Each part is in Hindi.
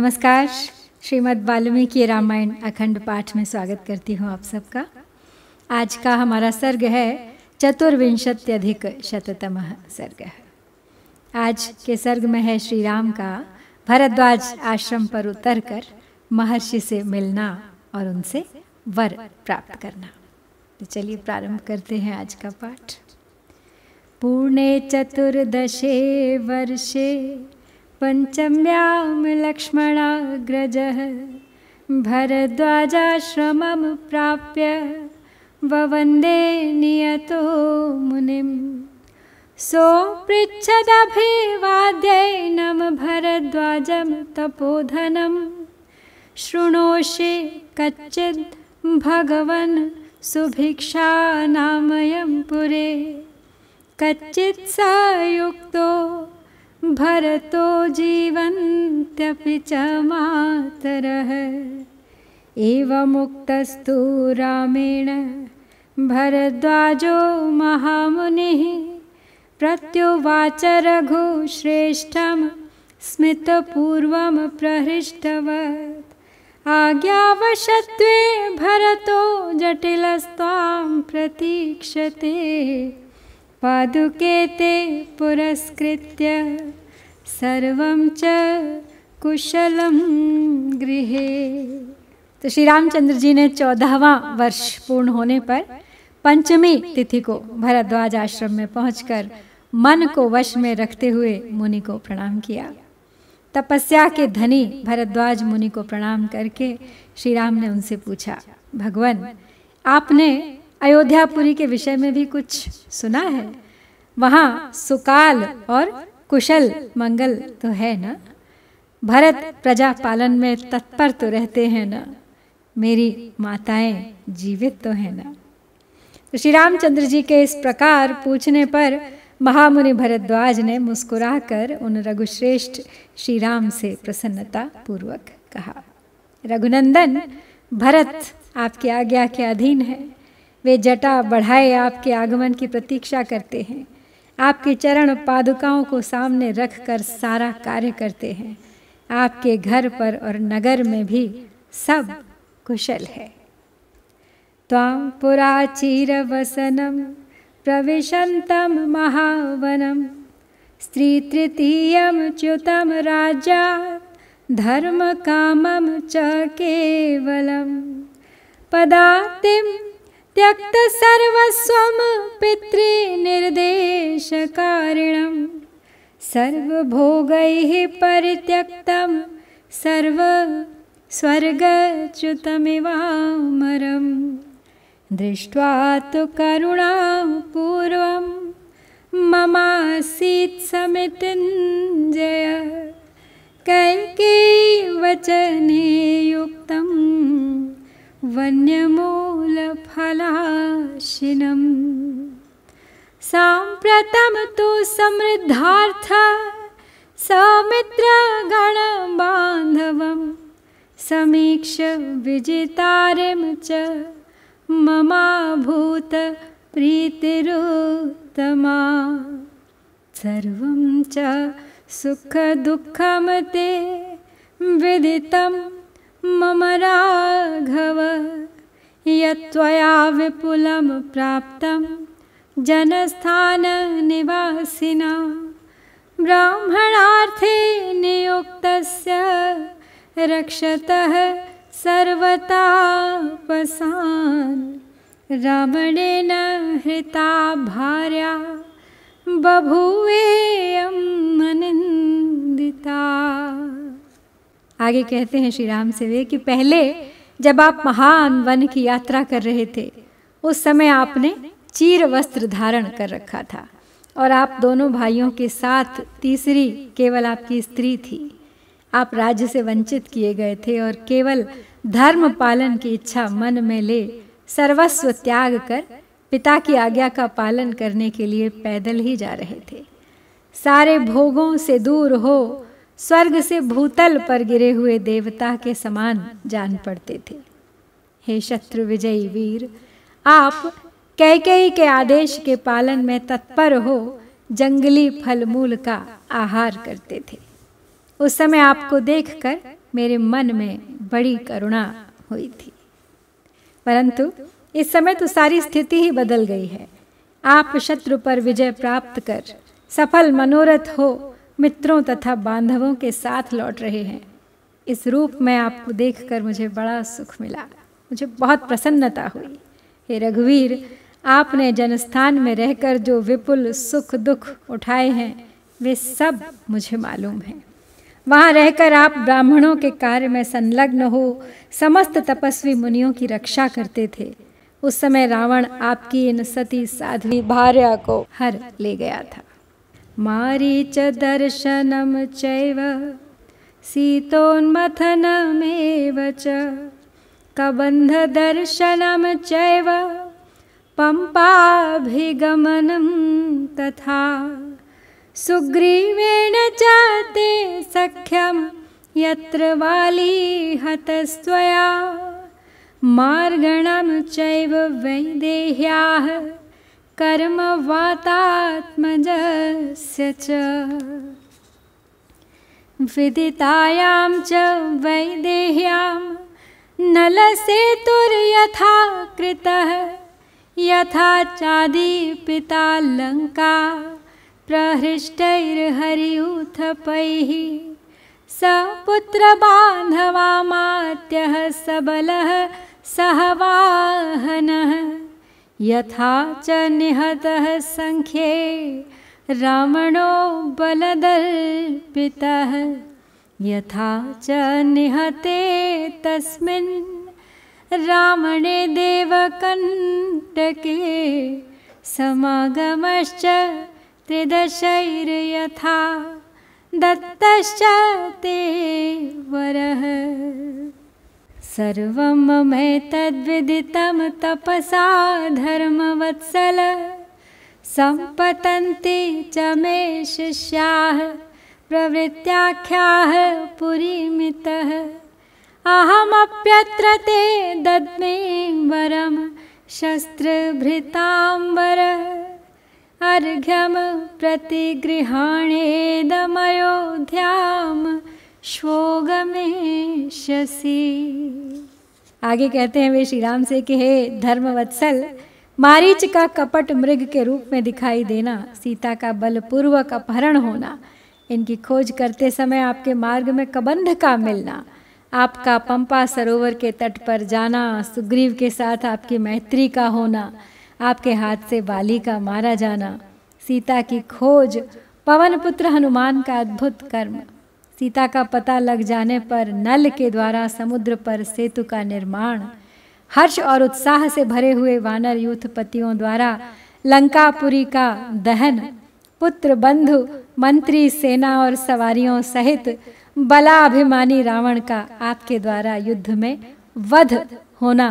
नमस्कार श्रीमद् वाल्मीकि रामायण अखंड पाठ में स्वागत करती हूँ आप सबका आज का हमारा सर्ग है चतुर्विंशत्यधिक शततम सर्ग है आज के सर्ग में है श्री राम का भरद्वाज आश्रम पर उतर कर महर्षि से मिलना और उनसे वर प्राप्त करना तो चलिए प्रारंभ करते हैं आज का पाठ पूर्णे चतुर्दशे वर्षे पञ्चम्यां लक्ष्मणाग्रजः भरद्वाजाश्रमं प्राप्य ववन्दे नियतो मुनिं सोऽपृच्छदभिवाद्यैनं भरद्वाजं तपोधनं शृणोषि कच्चिद् सुभिक्षा सुभिक्षानामयं पुरे कच्चित् स भरतो जीवन्त्यपि च मातरः एवमुक्तस्तु रामेण भरद्वाजो महामुनिः प्रत्युवाच रघुश्रेष्ठं स्मितपूर्वं प्रहृष्टवत् आज्ञावशत्वे भरतो जटिलस्त्वां प्रतीक्षते पादुके ते पुरस्कृत्य सर्वं च कुशलम गृह तो श्री रामचंद्र जी ने चौदहवा वर्ष पूर्ण होने पर पंचमी तिथि को भरद्वाज आश्रम में पहुंचकर मन को वश में रखते हुए मुनि को प्रणाम किया तपस्या के धनी भरद्वाज मुनि को प्रणाम करके श्री राम ने उनसे पूछा भगवान आपने अयोध्यापुरी के विषय में भी कुछ सुना है वहाँ सुकाल और कुशल मंगल तो है ना भरत प्रजा पालन में तत्पर तो रहते हैं ना मेरी माताएं जीवित तो है ना तो श्री रामचंद्र जी के इस प्रकार पूछने पर महामुनि भरद्वाज ने मुस्कुराकर उन रघुश्रेष्ठ श्री राम से प्रसन्नता पूर्वक कहा रघुनंदन भरत आपकी आज्ञा के अधीन है वे जटा बढ़ाए आपके आगमन की प्रतीक्षा करते हैं आपके चरण पादुकाओं को सामने रख कर सारा कार्य करते हैं आपके घर पर और नगर में भी सब कुशल है वसनम तां महावनम स्त्री तृतीयम च्युतम राजा धर्म कामम च केवलम पदातिम त्यक्तसर्वस्वं पितृनिर्देशकारिणं सर्वभोगैः परित्यक्तं सर्वस्वर्गच्युतमिवामरं दृष्ट्वा तु करुणा पूर्वं ममासीत् वचने युक्तम् वन्यमूलफलाशिनम् साम्प्रतं तु समृद्धार्थ समित्रगणबान्धवं समीक्ष विजितारिं च ममाभूतप्रीतिरुत्तमा सर्वं च सुखदुःखं ते विदितं मम राघव त्वया विपुलं प्राप्तं जनस्थाननिवासिना ब्राह्मणार्थे नियुक्तस्य रक्षतः सर्वतापसान् रावणेन हृता भार्या बभूवेयं मनिन्दिता आगे कहते हैं श्री राम सेवे कि पहले जब आप महान वन की यात्रा कर रहे थे उस समय आपने चीर वस्त्र धारण कर रखा था और आप दोनों भाइयों के साथ तीसरी केवल आपकी स्त्री थी आप राज्य से वंचित किए गए थे और केवल धर्म पालन की इच्छा मन में ले सर्वस्व त्याग कर पिता की आज्ञा का पालन करने के लिए पैदल ही जा रहे थे सारे भोगों से दूर हो स्वर्ग से भूतल पर गिरे हुए देवता के समान जान पड़ते थे हे शत्रु विजयी वीर आप कैकेयी के आदेश के पालन में तत्पर हो जंगली फल मूल का आहार करते थे उस समय आपको देखकर मेरे मन में बड़ी करुणा हुई थी परंतु इस समय तो सारी स्थिति ही बदल गई है आप शत्रु पर विजय प्राप्त कर सफल मनोरथ हो मित्रों तथा बांधवों के साथ लौट रहे हैं इस रूप में आपको देखकर मुझे बड़ा सुख मिला मुझे बहुत प्रसन्नता हुई हे रघुवीर आपने जनस्थान में रहकर जो विपुल सुख दुख उठाए हैं वे सब मुझे मालूम हैं वहाँ रहकर आप ब्राह्मणों के कार्य में संलग्न हो समस्त तपस्वी मुनियों की रक्षा करते थे उस समय रावण आपकी इन सती साध्वी भार्या को हर ले गया था मारीचदर्शनं चैव सीतोन्मथनमेव च कबन्धदर्शनं चैव पम्पाभिगमनं तथा सुग्रीवेण च ते सख्यं यत्र वाली हतस्त्वया मार्गणं चैव वैदेह्याः कर्मवातात्मजस्य च विदितायां च वैदेह्यां नलसेतुर्यथा कृतः यथा चादीपितालङ्का प्रहृष्टैर्हरियूथपैः स पुत्रबान्धवामात्यः सबलः सहवाहनः यथा च निहतः सङ्ख्ये रामणो बलदर्पितः यथा च निहते तस्मिन् रावणे देवकण्टके समागमश्च त्रिदशैर्यथा दत्तश्च ते वरः सर्वं मेतद्विदितं तपसा धर्मवत्सल सम्पतन्ति च मे शिष्याः प्रवृत्याख्याः पुरीमितः अहमप्यत्र ते दद्मे वरं शस्त्रभृताम्बर अर्घ्यं प्रतिगृहाणेदमयोध्याम् श्वो आगे कहते हैं वे श्री राम से कि हे धर्मवत्सल मारीच का कपट मृग के रूप में दिखाई देना सीता का बलपूर्वक अपहरण होना इनकी खोज करते समय आपके मार्ग में कबंध का मिलना आपका पंपा सरोवर के तट पर जाना सुग्रीव के साथ आपकी मैत्री का होना आपके हाथ से बाली का मारा जाना सीता की खोज पवन पुत्र हनुमान का अद्भुत कर्म सीता का पता लग जाने पर नल के द्वारा समुद्र पर सेतु का निर्माण हर्ष और उत्साह से भरे हुए वानर पतियों द्वारा लंकापुरी का दहन पुत्र बंधु मंत्री सेना और सवारियों सहित बलाभिमानी रावण का आपके द्वारा युद्ध में वध होना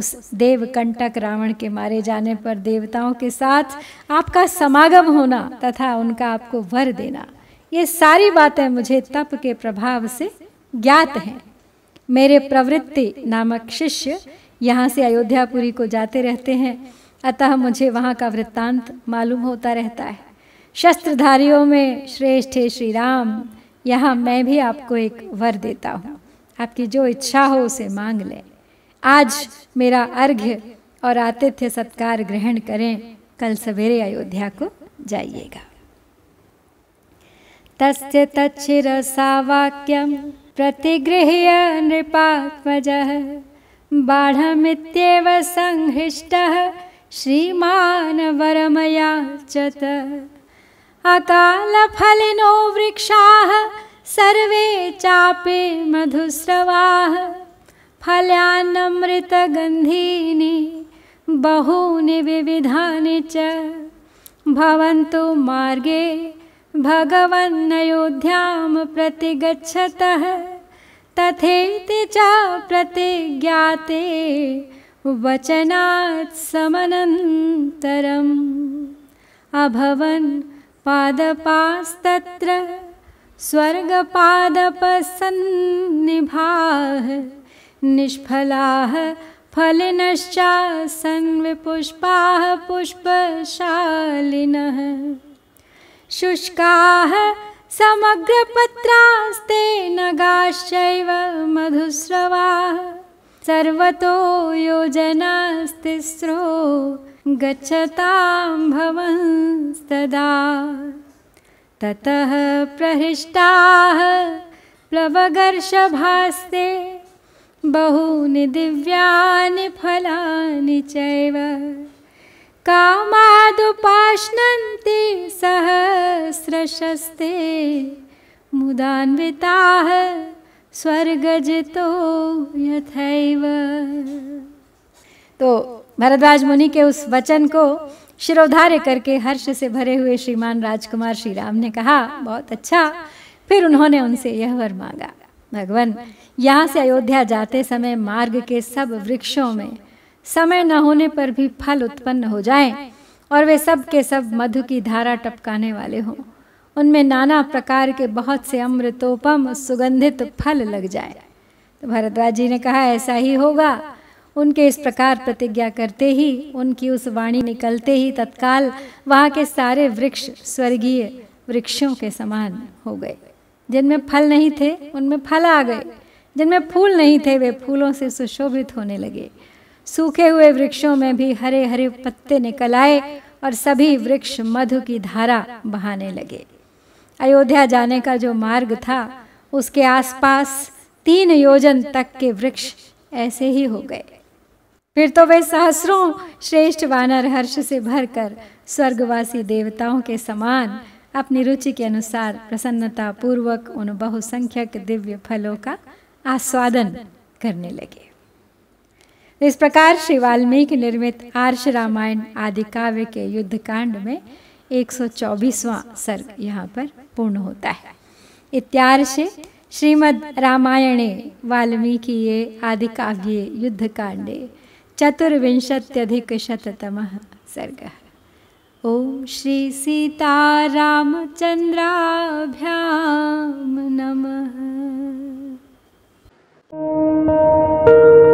उस देव कंटक रावण के मारे जाने पर देवताओं के साथ आपका समागम होना तथा उनका आपको वर देना ये सारी बातें मुझे तप के प्रभाव से ज्ञात हैं मेरे प्रवृत्ति नामक शिष्य यहाँ से अयोध्यापुरी को जाते रहते हैं अतः मुझे वहाँ का वृत्तांत मालूम होता रहता है शस्त्रधारियों में श्रेष्ठ है श्री राम यहाँ मैं भी आपको एक वर देता हूँ आपकी जो इच्छा हो उसे मांग लें आज मेरा अर्घ्य और आतिथ्य सत्कार ग्रहण करें कल सवेरे अयोध्या को जाइएगा तस्य तच्छिरसा वाक्यं प्रतिगृह्य नृपात्मजः बाढमित्येव संहिष्टः वरमयाचत अकालफलिनो वृक्षाः सर्वे चापि मधुस्रवाः फल्यान्नमृतगन्धीनि बहूनि विविधानि च भवन्तु मार्गे भगवन्नयोध्यां प्रति गच्छतः तथेति च प्रतिज्ञाते समनन्तरम् अभवन् पादपास्तत्र स्वर्गपादपसन्निभाः निष्फलाः फलिनश्च पुष्पशालिनः शुष्काः समग्रपत्रास्ते नगाश्चैव मधुस्रवाः सर्वतो योजनास्तिस्रो गच्छतां भवंस्तदा ततः प्रहृष्टाः प्लवगर्षभास्ते बहूनि दिव्यानि फलानि चैव कामादुपाश्नन्ति सहस्रशस्ते मुदान्विताः स्वर्गजितो यथैव तो भरद्वाज मुनि के उस वचन को शिरोधार्य करके हर्ष से भरे हुए श्रीमान राजकुमार श्री राम ने कहा बहुत अच्छा फिर उन्होंने उनसे यह वर मांगा भगवान यहाँ से अयोध्या जाते समय मार्ग के सब वृक्षों में समय न होने पर भी फल उत्पन्न हो जाएं और वे सब के सब मधु की धारा टपकाने वाले हों उनमें नाना प्रकार के बहुत से अमृतोपम सुगंधित फल लग जाए तो भरद्वाज जी ने कहा ऐसा ही होगा उनके इस प्रकार प्रतिज्ञा करते ही उनकी उस वाणी निकलते ही तत्काल वहाँ के सारे वृक्ष स्वर्गीय वृक्षों के समान हो गए जिनमें फल नहीं थे उनमें फल आ गए जिनमें फूल नहीं थे वे फूलों से सुशोभित होने लगे सूखे हुए वृक्षों में भी हरे हरे पत्ते निकल आए और सभी वृक्ष मधु की धारा बहाने लगे अयोध्या जाने का जो मार्ग था उसके आसपास तीन योजन तक के वृक्ष ऐसे ही हो गए फिर तो वे सहस्रों श्रेष्ठ वानर हर्ष से भरकर स्वर्गवासी देवताओं के समान अपनी रुचि के अनुसार प्रसन्नता पूर्वक उन बहुसंख्यक दिव्य फलों का आस्वादन करने लगे इस प्रकार श्री वाल्मीकि निर्मित आर्ष रामायण आदि काव्य के युद्ध कांड में एक सर्ग यहाँ पर पूर्ण होता है इत्यार्ष श्रीमद् रामायणे वाल्मीकि आदि काव्ये सर्ग चतुर्विंशत्यधिकशततमः श्री सीता श्रीसीतारामचन्द्राभ्यां नमः